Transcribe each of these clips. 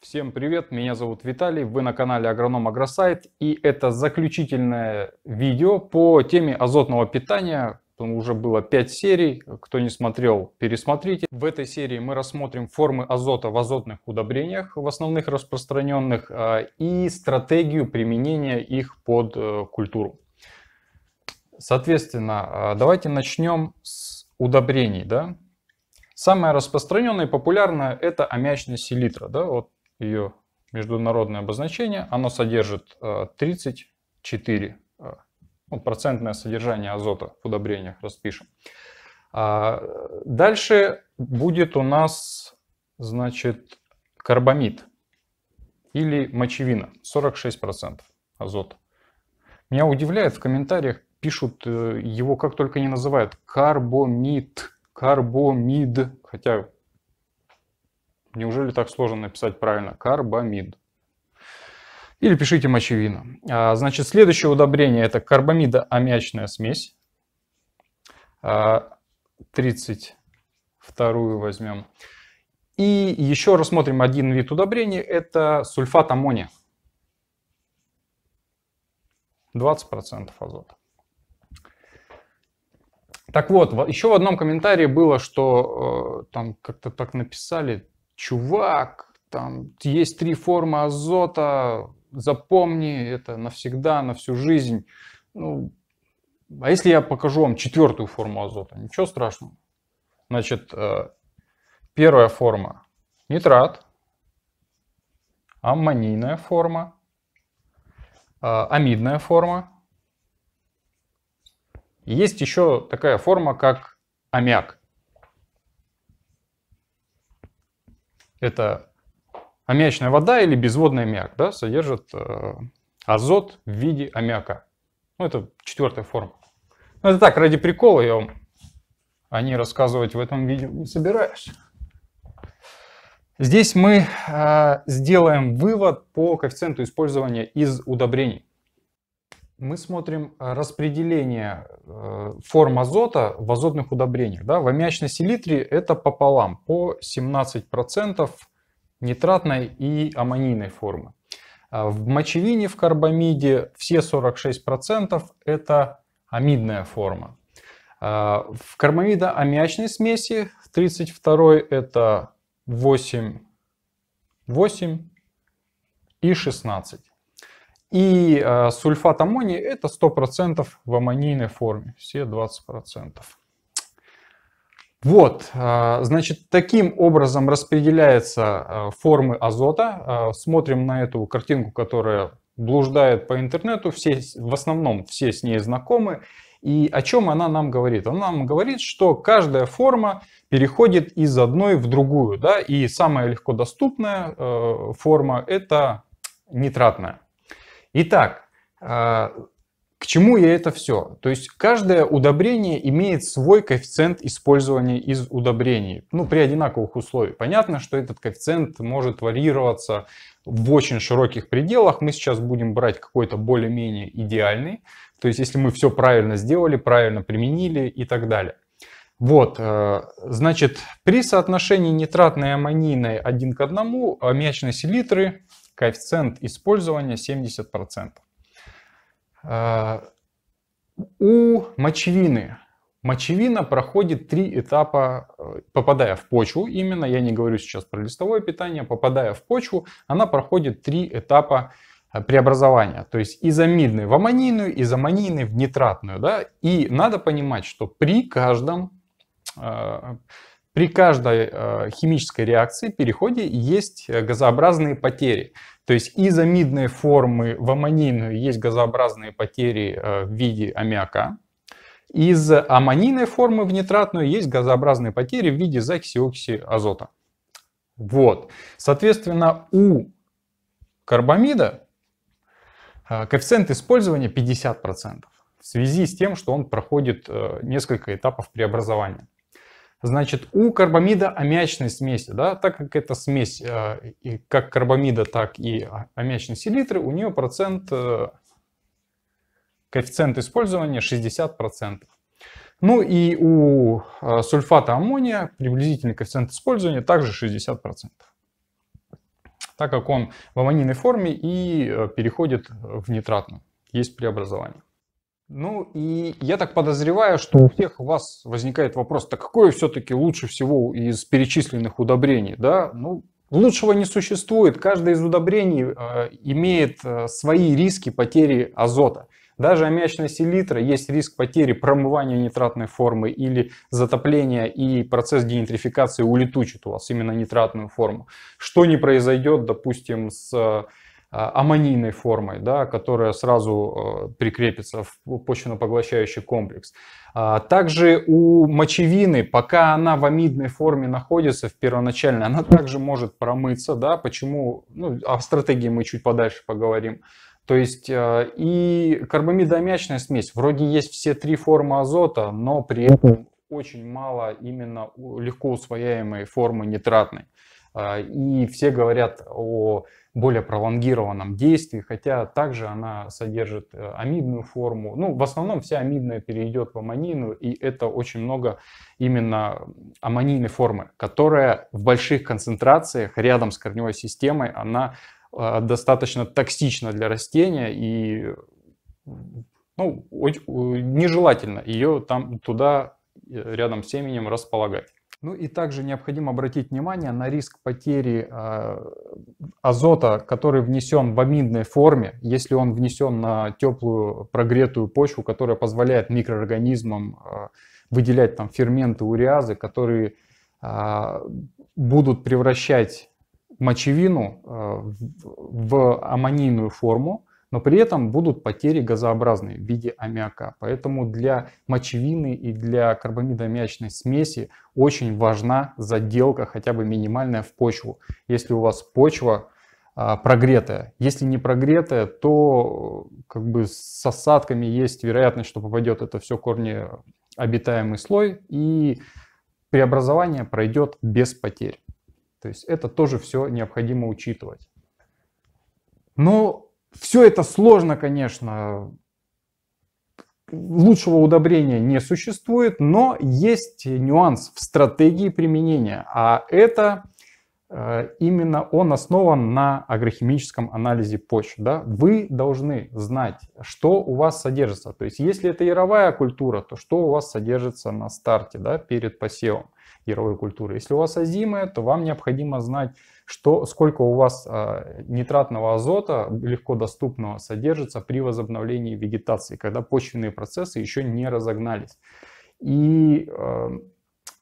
Всем привет, меня зовут Виталий, вы на канале Агроном Агросайт и это заключительное видео по теме азотного питания. Уже было 5 серий, кто не смотрел, пересмотрите. В этой серии мы рассмотрим формы азота в азотных удобрениях, в основных распространенных, а, и стратегию применения их под э, культуру. Соответственно, а, давайте начнем с удобрений. Да? Самое распространенное и популярное это аммиачная селитра. Да? Вот ее международное обозначение. Оно содержит 34 э, э, ну, процентное содержание азота в удобрениях, распишем. А, дальше будет у нас, значит, карбамид или мочевина, 46% азота. Меня удивляет, в комментариях пишут, э, его как только не называют, карбомид, карбомид, хотя Неужели так сложно написать правильно? Карбамид. Или пишите мочевина. Значит, следующее удобрение это карбамидоаммиачная смесь. 32 а, возьмем. И еще рассмотрим один вид удобрений. Это сульфат аммония. 20% азота. Так вот, еще в одном комментарии было, что э, там как-то так написали, чувак, там есть три формы азота, запомни это навсегда, на всю жизнь. Ну, а если я покажу вам четвертую форму азота, ничего страшного. Значит, э, первая форма нитрат, аммонийная форма, э, амидная форма. есть еще такая форма, как аммиак. Это аммиачная вода или безводный аммиак, да, содержит э, азот в виде аммиака. Ну, это четвертая форма. Ну, это так, ради прикола я вам о ней рассказывать в этом видео не собираюсь. Здесь мы э, сделаем вывод по коэффициенту использования из удобрений мы смотрим э, распределение э, форм азота в азотных удобрениях. Да? В аммиачной селитре это пополам, по 17% нитратной и аммонийной формы. А в мочевине в карбамиде все 46% это амидная форма. А в карбамидо-аммиачной смеси 32 это 8, 8 и 16. И э, сульфат аммония это 100% в аммонийной форме, все 20%. Вот, э, значит, таким образом распределяются э, формы азота. Э, смотрим на эту картинку, которая блуждает по интернету, все, в основном все с ней знакомы. И о чем она нам говорит? Она нам говорит, что каждая форма переходит из одной в другую. Да? И самая легко доступная э, форма это нитратная. Итак, а, к чему я это все? То есть каждое удобрение имеет свой коэффициент использования из удобрений, ну при одинаковых условиях. Понятно, что этот коэффициент может варьироваться в очень широких пределах. Мы сейчас будем брать какой-то более-менее идеальный, то есть если мы все правильно сделали, правильно применили и так далее. Вот, э, значит, при соотношении нитратной аммонийной 1 к 1 аммиачной селитры коэффициент использования 70%. А, у мочевины. Мочевина проходит три этапа, э, попадая в почву именно, я не говорю сейчас про листовое питание, попадая в почву, она проходит три этапа э, преобразования, то есть из амидной в аммонийную, из аммонийной в нитратную. Да? И надо понимать, что при каждом э, при каждой э, химической реакции, переходе, есть газообразные потери. То есть из амидной формы в аммонийную есть газообразные потери э, в виде аммиака. Из аммонийной формы в нитратную есть газообразные потери в виде закиси окиси азота. Вот. Соответственно, у карбамида э, коэффициент использования 50% в связи с тем, что он проходит несколько этапов преобразования. Значит, у карбамида аммиачной смеси, да, так как это смесь э, как карбамида, так и аммиачной селитры, у нее процент, э, коэффициент использования 60%. Ну и у э, сульфата аммония приблизительный коэффициент использования также 60%, так как он в аммонийной форме и переходит в нитратную, есть преобразование. Ну и я так подозреваю, что у всех у вас возникает вопрос, так какое все-таки лучше всего из перечисленных удобрений, да? Ну, лучшего не существует. Каждое из удобрений э, имеет э, свои риски потери азота. Даже аммиачная селитра есть риск потери промывания нитратной формы или затопления, и процесс денитрификации улетучит у вас именно нитратную форму. Что не произойдет, допустим, с э, а, аммонийной формой, да, которая сразу э, прикрепится в почвенно-поглощающий комплекс. А, также у мочевины, пока она в амидной форме находится в первоначальной, она также может промыться, да, почему, ну, о стратегии мы чуть подальше поговорим. То есть э, и карбамидомячная смесь, вроде есть все три формы азота, но при этом очень мало именно легко усвояемой формы нитратной. А, и все говорят о более пролонгированном действии, хотя также она содержит э, амидную форму. Ну, в основном вся амидная перейдет в аммонину, и это очень много именно аммонийной формы, которая в больших концентрациях рядом с корневой системой, она э, достаточно токсична для растения и ну, э, нежелательно ее там туда рядом с семенем располагать. Ну и также необходимо обратить внимание на риск потери а, азота, который внесен в амидной форме, если он внесен на теплую прогретую почву, которая позволяет микроорганизмам а, выделять там ферменты уриазы, которые а, будут превращать мочевину в аммонийную форму, но при этом будут потери газообразные в виде аммиака. Поэтому для мочевины и для карбамидоаммиачной смеси очень важна заделка хотя бы минимальная в почву. Если у вас почва а, прогретая. Если не прогретая, то как бы с осадками есть вероятность, что попадет это все корни обитаемый слой, и преобразование пройдет без потерь. То есть это тоже все необходимо учитывать. Но все это сложно, конечно, лучшего удобрения не существует, но есть нюанс в стратегии применения, а это э, именно он основан на агрохимическом анализе почвы. Да? Вы должны знать, что у вас содержится. То есть, если это яровая культура, то что у вас содержится на старте да, перед посевом яровой культуры. Если у вас озимая, то вам необходимо знать, что, сколько у вас а, нитратного азота, легко доступного, содержится при возобновлении вегетации, когда почвенные процессы еще не разогнались. И а,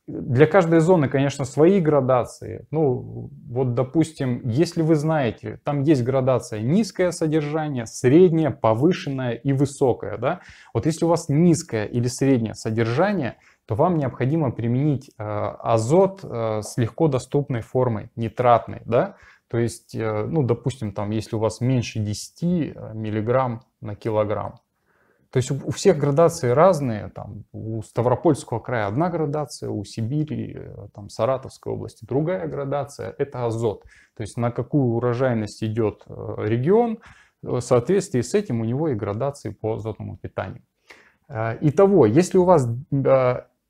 для каждой зоны, конечно, свои градации. Ну, вот, допустим, если вы знаете, там есть градация низкое содержание, среднее, повышенное и высокое, да? Вот если у вас низкое или среднее содержание, то вам необходимо применить э, азот э, с легко доступной формой, нитратной, да? То есть, э, ну, допустим, там, если у вас меньше 10 э, миллиграмм на килограмм, то есть у всех градации разные, там, у Ставропольского края одна градация, у Сибири, э, там, Саратовской области другая градация, это азот. То есть на какую урожайность идет э, регион, э, в соответствии с этим у него и градации по азотному питанию. Итого, если у вас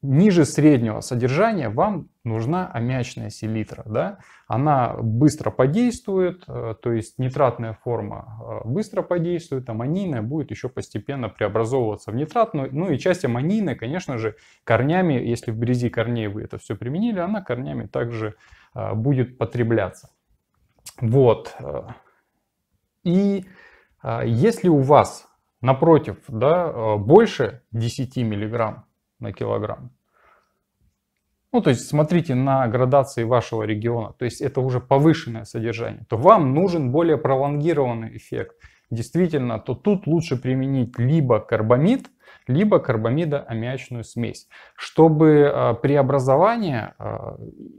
ниже среднего содержания вам нужна аммиачная селитра. Да? Она быстро подействует, э, то есть нитратная форма э, быстро подействует, аммонийная будет еще постепенно преобразовываться в нитратную. Ну и часть аммонийной, конечно же, корнями, если в вблизи корней вы это все применили, она корнями также э, будет потребляться. Вот. И если у вас напротив да, больше 10 миллиграмм на килограмм, ну, то есть смотрите на градации вашего региона, то есть это уже повышенное содержание, то вам нужен более пролонгированный эффект. Действительно, то тут лучше применить либо карбамид, либо карбамидоаммиачную смесь, чтобы э, преобразование э,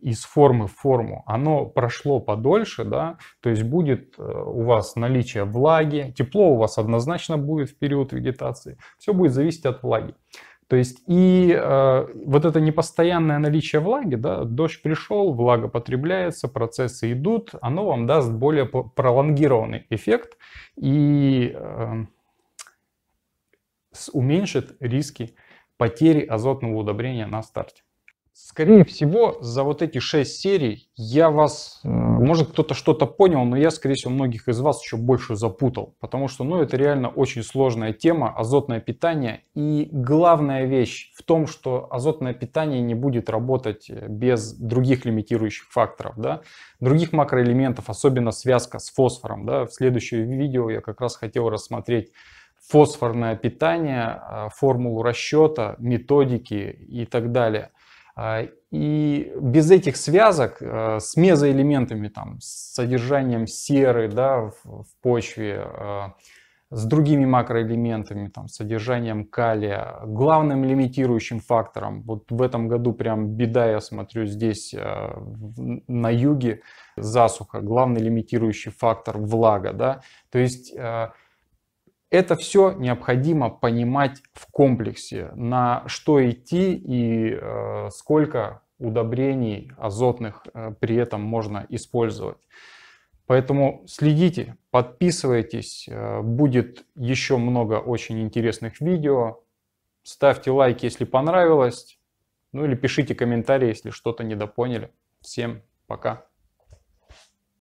из формы в форму, оно прошло подольше, да, то есть будет э, у вас наличие влаги, тепло у вас однозначно будет в период вегетации, все будет зависеть от влаги. То есть и э, вот это непостоянное наличие влаги, да, дождь пришел, влага потребляется, процессы идут, оно вам даст более пролонгированный эффект и э, уменьшит риски потери азотного удобрения на старте. Скорее всего, за вот эти шесть серий я вас, э, может кто-то что-то понял, но я, скорее всего, многих из вас еще больше запутал, потому что, ну, это реально очень сложная тема, азотное питание. И главная вещь в том, что азотное питание не будет работать э, без других лимитирующих факторов, да, других макроэлементов, особенно связка с фосфором, да. В следующем видео я как раз хотел рассмотреть фосфорное питание, э, формулу расчета, методики и так далее. А, и без этих связок э, с мезоэлементами, там, с содержанием серы да, в, почве, э, с другими макроэлементами, там, содержанием калия, главным лимитирующим фактором, вот в этом году прям беда, я смотрю, здесь э, на юге засуха, главный лимитирующий фактор влага, да, то есть это все необходимо понимать в комплексе, на что идти и э, сколько удобрений азотных э, при этом можно использовать. Поэтому следите, подписывайтесь, э, будет еще много очень интересных видео. Ставьте лайк, если понравилось, ну или пишите комментарии, если что-то недопоняли. Всем пока!